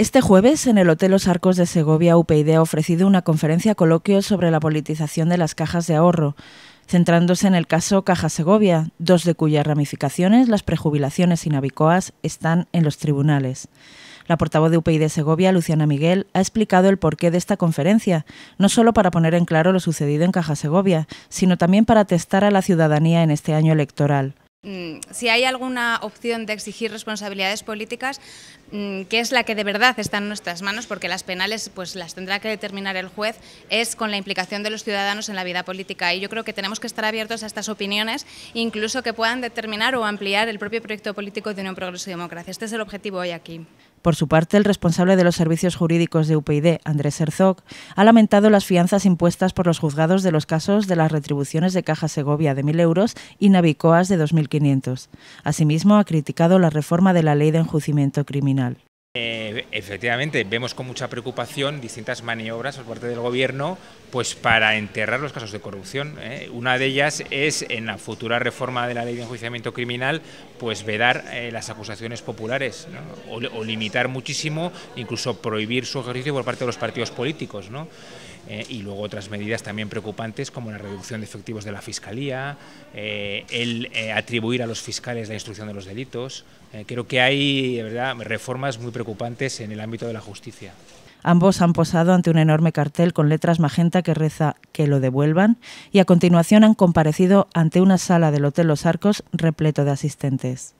Este jueves, en el Hotel Los Arcos de Segovia, UPyD ha ofrecido una conferencia coloquio sobre la politización de las cajas de ahorro, centrándose en el caso Caja Segovia, dos de cuyas ramificaciones, las prejubilaciones y navicoas, están en los tribunales. La portavoz de UPyD Segovia, Luciana Miguel, ha explicado el porqué de esta conferencia, no solo para poner en claro lo sucedido en Caja Segovia, sino también para testar a la ciudadanía en este año electoral. Mm, si hay alguna opción de exigir responsabilidades políticas, mm, que es la que de verdad está en nuestras manos, porque las penales pues, las tendrá que determinar el juez, es con la implicación de los ciudadanos en la vida política. Y yo creo que tenemos que estar abiertos a estas opiniones, incluso que puedan determinar o ampliar el propio proyecto político de Unión Progreso y Democracia. Este es el objetivo hoy aquí. Por su parte, el responsable de los servicios jurídicos de UPyD, Andrés Herzog, ha lamentado las fianzas impuestas por los juzgados de los casos de las retribuciones de Caja Segovia de 1.000 euros y Navicoas de 2.500. Asimismo, ha criticado la reforma de la ley de enjuiciamiento criminal. Eh, efectivamente, vemos con mucha preocupación distintas maniobras por parte del Gobierno pues para enterrar los casos de corrupción. ¿eh? Una de ellas es, en la futura reforma de la ley de enjuiciamiento criminal, pues vedar eh, las acusaciones populares o, limitar muchísimo, incluso prohibir su ejercicio por parte de los partidos políticos. ¿no? Eh, y luego otras medidas también preocupantes como la reducción de efectivos de la Fiscalía, eh, el eh, atribuir a los fiscales la instrucción de los delitos. creo que hay reformas muy preocupantes en el ámbito de la justicia. Ambos han posado ante un enorme cartel con letras magenta que reza que lo devuelvan y a continuación han comparecido ante una sala del Hotel Los Arcos repleto de asistentes.